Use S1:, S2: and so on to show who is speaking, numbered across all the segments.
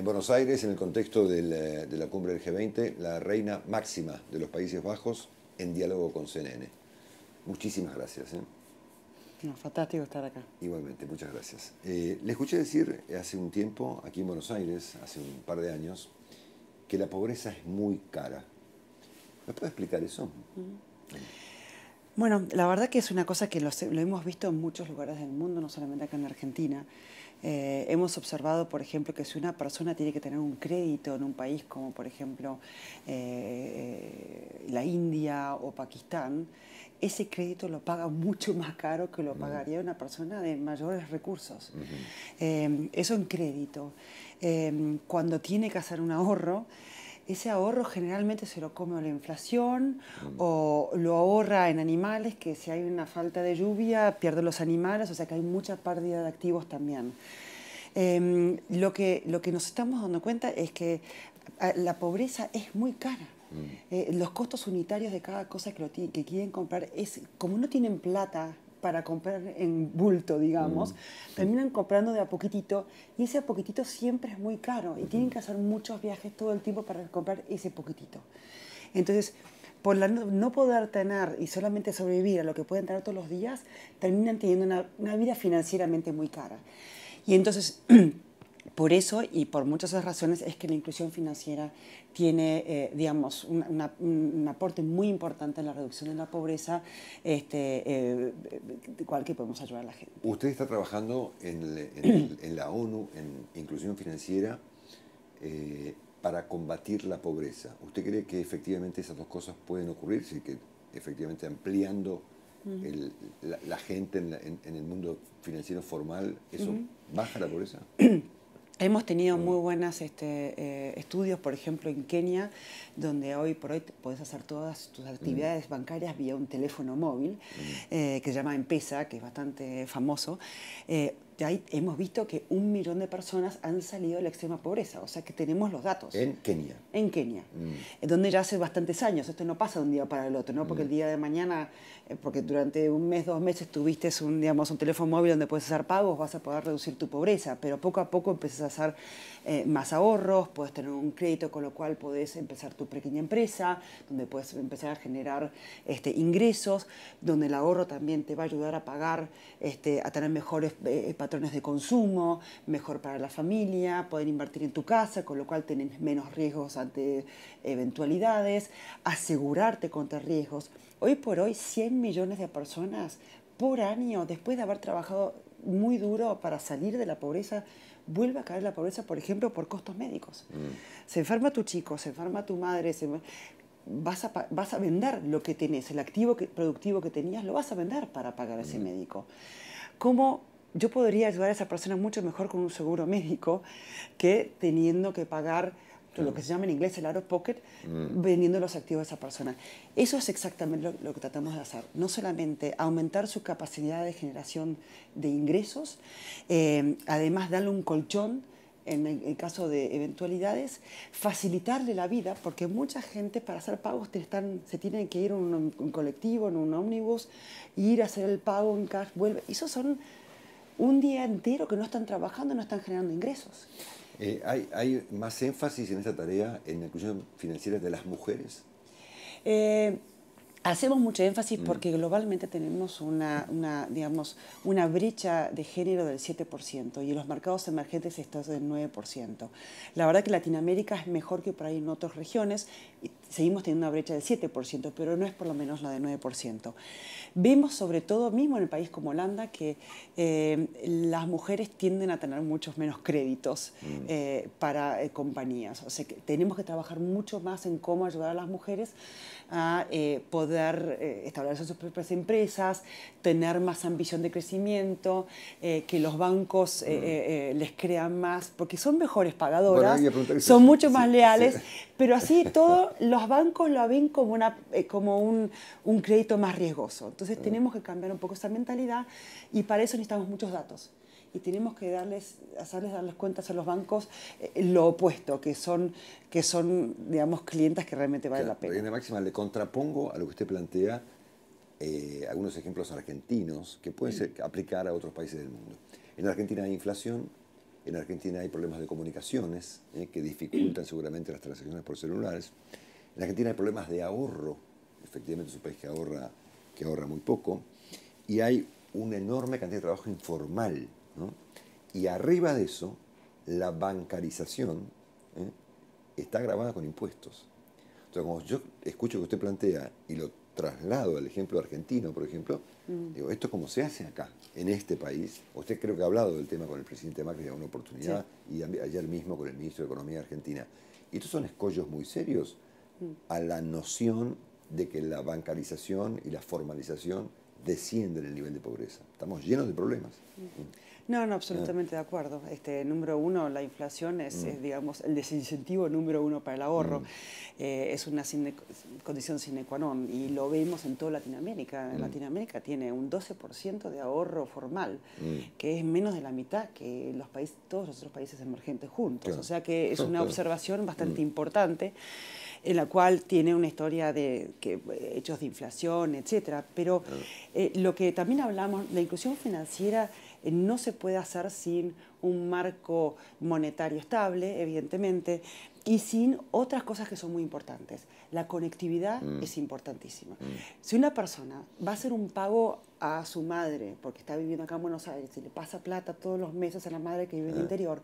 S1: En Buenos Aires, en el contexto de la, cumbre del G20, la reina máxima de los Países Bajos en diálogo con CNN. Muchísimas gracias. ¿eh?
S2: fantástico estar acá.
S1: Igualmente, muchas gracias. Eh, le escuché decir hace un tiempo, aquí en Buenos Aires, hace un par de años, que la pobreza es muy cara. ¿Me puede explicar eso?
S2: Bueno, la verdad que es una cosa que lo, hemos visto en muchos lugares del mundo, no solamente acá en Argentina. Eh, hemos observado, por ejemplo, que si una persona tiene que tener un crédito en un país como, por ejemplo, eh, eh, la India o Pakistán, ese crédito lo paga mucho más caro que lo mm. pagaría una persona de mayores recursos. eso en crédito. cuando tiene que hacer un ahorro, ese ahorro generalmente se lo come la inflación mm. o lo ahorra en animales, que si hay una falta de lluvia pierden los animales, o sea que hay mucha pérdida de activos también. Em, lo, que, lo que nos estamos dando cuenta es que la pobreza es muy cara. Mm. Eh, los costos unitarios de cada cosa que, lo que quieren comprar es, como no tienen plata para comprar en bulto, digamos, mm, terminan comprando de a poquitito y ese a poquitito siempre es muy caro y tienen que hacer muchos viajes todo el tiempo para comprar ese poquitito. Entonces, por no poder tener y solamente sobrevivir a lo que pueden tener todos los días, terminan teniendo una, una vida financieramente muy cara. Y entonces, Por eso y por muchas otras razones es que la inclusión financiera tiene, eh, digamos, un aporte muy importante en la reducción de la pobreza, este, eh, que podemos ayudar a la gente.
S1: Usted está trabajando en, la ONU en inclusión financiera eh, para combatir la pobreza. ¿Usted cree que efectivamente esas dos cosas pueden ocurrir? Sí, que efectivamente ampliando la, gente en, el mundo financiero formal, ¿eso baja la pobreza?
S2: Hemos tenido muy buenos este, eh, estudios, por ejemplo, en Kenia, donde hoy por hoy puedes hacer todas tus actividades bancarias vía un teléfono móvil, eh, que se llama Empesa, que es bastante famoso. Eh, ya hemos visto que un millón de personas han salido de la extrema pobreza, o sea que tenemos los datos. En Kenia. En Kenia, mm. eh, donde ya hace bastantes años, esto no pasa de un día para el otro, ¿no? porque mm. el día de mañana, eh, porque durante un mes, dos meses tuviste un, digamos, un teléfono móvil donde puedes hacer pagos, vas a poder reducir tu pobreza, pero poco a poco empiezas a hacer eh, más ahorros, puedes tener un crédito con lo cual puedes empezar tu pequeña empresa, donde puedes empezar a generar este, ingresos, donde el ahorro también te va a ayudar a pagar, este, a tener mejores patrones de consumo, mejor para la familia, poder invertir en tu casa, con lo cual tenés menos riesgos ante eventualidades, asegurarte contra riesgos. Hoy por hoy, 100 millones de personas por año, después de haber trabajado muy duro para salir de la pobreza, vuelve a caer la pobreza, por ejemplo, por costos médicos. Mm. Se enferma tu chico, se enferma tu madre, se... vas, a, vas a vender lo que tenés, el activo productivo que tenías, lo vas a vender para pagar a ese mm. médico. ¿Cómo yo podría ayudar a esa persona mucho mejor con un seguro médico que teniendo que pagar lo que se llama en inglés el out of pocket, mm. vendiendo los activos de esa persona. Eso es exactamente lo, que tratamos de hacer. No solamente aumentar su capacidad de generación de ingresos, eh, además darle un colchón en el, caso de eventualidades, facilitarle la vida, porque mucha gente para hacer pagos se tienen que ir en un, colectivo, en un ómnibus, ir a hacer el pago en cash, vuelve. Eso son un día entero que no están trabajando, no están generando ingresos.
S1: Eh, hay, más énfasis en esta tarea, en la inclusión financiera de las mujeres?
S2: Eh, hacemos mucho énfasis mm. porque globalmente tenemos una, digamos, una brecha de género del 7% y en los mercados emergentes está del 9%. La verdad que Latinoamérica es mejor que por ahí en otras regiones, seguimos teniendo una brecha del 7%, pero no es por lo menos la del 9%. Vemos sobre todo, mismo en el país como Holanda, que eh, las mujeres tienden a tener muchos menos créditos mm. eh, para eh, compañías. O sea, que tenemos que trabajar mucho más en cómo ayudar a las mujeres a poder establecer sus propias empresas, tener más ambición de crecimiento, que los bancos mm. les crean más, porque son mejores pagadoras, son mucho más leales. Pero así todo, los bancos lo ven como, una, eh, como un, un crédito más riesgoso. Entonces ah. tenemos que cambiar un poco esa mentalidad y para eso necesitamos muchos datos y tenemos que darles, hacerles dar las cuentas a los bancos eh, lo opuesto, que son, que son, digamos, clientes que realmente vale la
S1: pena. la Máxima, le contrapongo a lo que usted plantea eh, algunos ejemplos argentinos que pueden mm. ser, aplicar a otros países del mundo. En Argentina hay inflación, en Argentina hay problemas de comunicaciones eh, que dificultan seguramente las transacciones por celulares. En Argentina hay problemas de ahorro. Efectivamente es un país que ahorra, que ahorra muy poco. Y hay una enorme cantidad de trabajo informal. Y arriba de eso, la bancarización eh, está grabada con impuestos. Entonces, como yo escucho que usted plantea y lo traslado al ejemplo argentino, por ejemplo, mm. digo, esto es como se hace acá, en este país. Usted creo que ha hablado del tema con el presidente Macri en una oportunidad y ayer mismo con el ministro de Economía Argentina. Y estos son escollos muy serios mm. a la noción de que la bancarización y la formalización desciende el nivel de pobreza. Estamos llenos de problemas.
S2: No, no, absolutamente de acuerdo. Este, número uno, la inflación es, mm. digamos, el desincentivo número uno para el ahorro. Mm. Eh, es una condición sine qua non y lo vemos en toda Latinoamérica. Mm. Latinoamérica tiene un 12% de ahorro formal, que es menos de la mitad que los países, todos los otros países emergentes juntos. O sea que es una observación bastante importante en la cual tiene una historia de hechos de inflación, etc. Pero ah. eh, lo que también hablamos, la inclusión financiera eh, no se puede hacer sin un marco monetario estable, evidentemente, y sin otras cosas que son muy importantes. La conectividad mm. es importantísima. Mm. Si una persona va a hacer un pago a su madre, porque está viviendo acá en Buenos Aires, y le pasa plata todos los meses a la madre que vive en el ah. interior,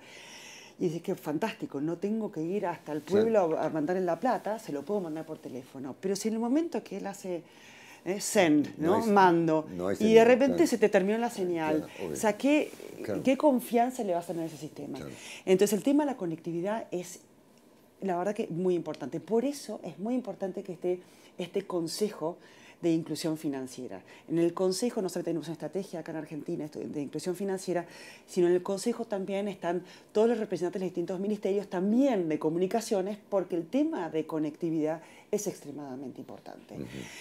S2: y dices que fantástico, no tengo que ir hasta el pueblo a mandar en la plata, se lo puedo mandar por teléfono. Pero si en el momento que él hace eh, send, ¿no? mando, y de repente se te terminó la señal, o sea, ¿qué, ¿qué, confianza le vas a tener a ese sistema? Entonces el tema de la conectividad es, la verdad que muy importante. Por eso es muy importante que esté este consejo de inclusión financiera. En el Consejo no solo tenemos una estrategia acá en Argentina de inclusión financiera, sino en el Consejo también están todos los representantes de los distintos ministerios, también de comunicaciones, porque el tema de conectividad es extremadamente importante.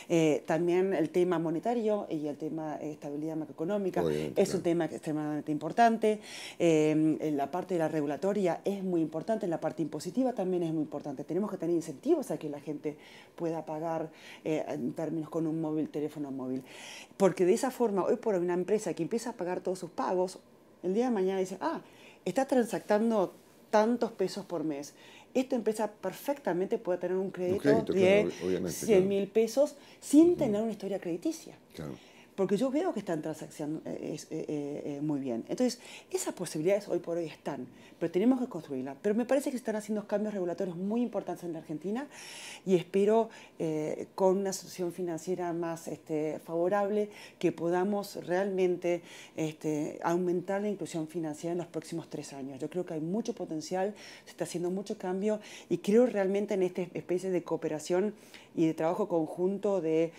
S2: Eh, también el tema monetario y el tema de estabilidad macroeconómica es un tema extremadamente importante. Eh, en la parte de la regulatoria es muy importante, en la parte impositiva también es muy importante. Tenemos que tener incentivos a que la gente pueda pagar eh, en términos con un móvil, teléfono móvil. Porque de esa forma, hoy por hoy una empresa que empieza a pagar todos sus pagos, el día de mañana dice, ah, está transactando tantos pesos por mes esta empresa perfectamente puede tener un crédito, de 100.000 mil pesos sin tener una historia crediticia porque yo veo que están transaccionando eh, eh, eh, muy bien. Entonces, esas posibilidades hoy por hoy están, pero tenemos que construirlas. Pero me parece que se están haciendo cambios regulatorios muy importantes en la Argentina y espero con una situación financiera más este, favorable que podamos realmente este, aumentar la inclusión financiera en los próximos tres años. Yo creo que hay mucho potencial, se está haciendo mucho cambio y creo realmente en esta especie de cooperación y de trabajo conjunto de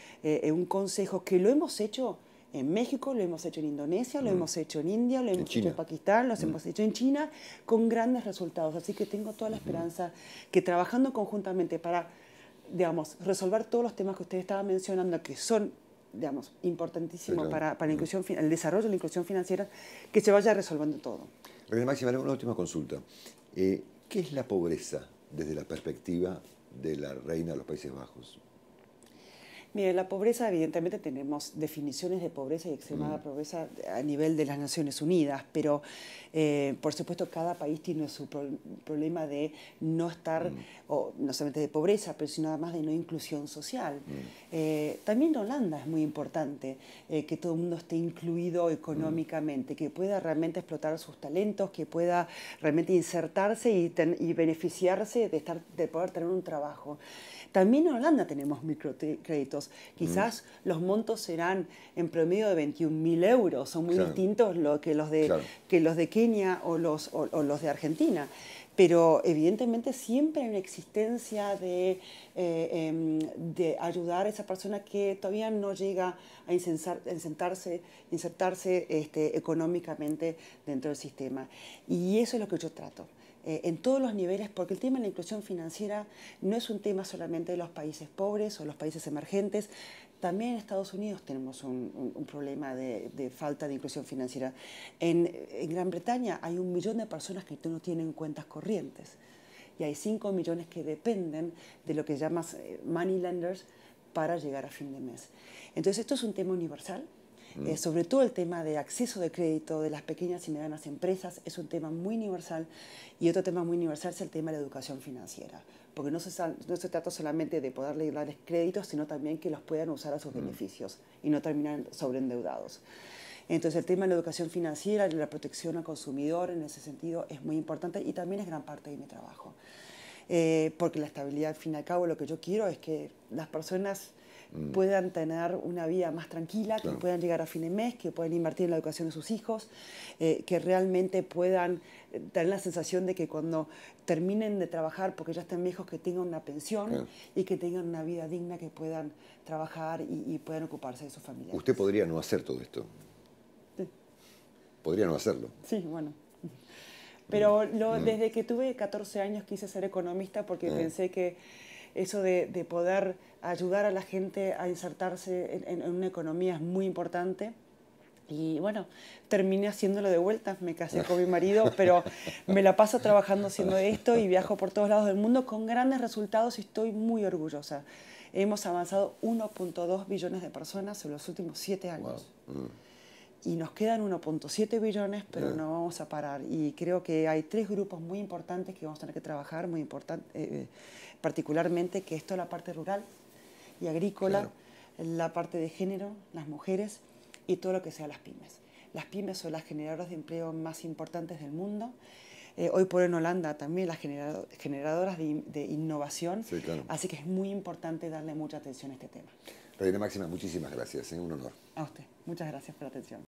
S2: un consejo que lo hemos hecho en México, lo hemos hecho en Indonesia, lo mm. hemos hecho en India, lo hemos hecho en Pakistán, lo hemos mm. hecho en China, con grandes resultados. Así que tengo toda la esperanza que trabajando conjuntamente para, digamos, resolver todos los temas que usted estaba mencionando, que son digamos, importantísimos para, la inclusión, el desarrollo de la inclusión financiera, que se vaya resolviendo todo.
S1: Reina Máxima, una última consulta. Eh, ¿Qué es la pobreza desde la perspectiva de la reina de los Países Bajos?
S2: Mire, la pobreza, evidentemente tenemos definiciones de pobreza y extremada mm. pobreza a nivel de las Naciones Unidas, pero eh, por supuesto cada país tiene su problema de no estar, mm. no solamente de pobreza, pero sino además de no inclusión social. Mm. Eh, también en Holanda es muy importante, eh, que todo el mundo esté incluido económicamente, que pueda realmente explotar sus talentos, que pueda realmente insertarse y, y beneficiarse de, estar, de poder tener un trabajo. También en Holanda tenemos microcréditos Quizás mm. los montos serán en promedio de 21.000 euros, son muy distintos que, los de, Kenia o los de Argentina pero evidentemente siempre hay una existencia de, eh, em, de ayudar a esa persona que todavía no llega a insertarse, insertarse económicamente dentro del sistema. Y eso es lo que yo trato. Eh, en todos los niveles, porque el tema de la inclusión financiera no es un tema solamente de los países pobres o los países emergentes, también en Estados Unidos tenemos un, problema de, falta de inclusión financiera. En, Gran Bretaña hay un millón de personas que no tienen cuentas corrientes y hay 5 millones que dependen de lo que llamas eh, money lenders para llegar a fin de mes. Entonces esto es un tema universal. Mm. Eh, sobre todo el tema de acceso de crédito de las pequeñas y medianas empresas es un tema muy universal y otro tema muy universal es el tema de la educación financiera porque no se, trata solamente de poderle darles créditos, sino también que los puedan usar a sus mm. beneficios y no terminar sobreendeudados. Entonces el tema de la educación financiera, y la protección al consumidor en ese sentido es muy importante y también es gran parte de mi trabajo. Eh, porque la estabilidad, al fin y al cabo, lo que yo quiero es que las personas Mm. puedan tener una vida más tranquila, que puedan llegar a fin de mes, que puedan invertir en la educación de sus hijos, eh, que realmente puedan eh, tener la sensación de que cuando terminen de trabajar, porque ya están viejos, que tengan una pensión y que tengan una vida digna, que puedan trabajar y, puedan ocuparse de su familia. Usted
S1: podría no hacer todo esto. Sí. Podría no hacerlo.
S2: Sí, bueno. Pero mm. desde que tuve 14 años quise ser economista porque ah. pensé que eso de, poder ayudar a la gente a insertarse en, una economía es muy importante. Y bueno, terminé haciéndolo de vuelta, me casé con mi marido, pero me la paso trabajando haciendo esto y viajo por todos lados del mundo con grandes resultados y estoy muy orgullosa. Hemos avanzado 1.2 billones de personas en los últimos siete años. Mm. Y nos quedan 1.7 billones, pero no vamos a parar. Y creo que hay tres grupos muy importantes que vamos a tener que trabajar, muy importante, eh, eh, particularmente que esto es la parte rural y agrícola, la parte de género, las mujeres y todo lo que sea las pymes. Las pymes son las generadoras de empleo más importantes del mundo. Eh, hoy por en Holanda también las generadoras de, innovación. Así que es muy importante darle mucha atención a este tema.
S1: Reina Máxima, muchísimas gracias. Es ¿eh? un honor.
S2: A usted. Muchas gracias por la atención.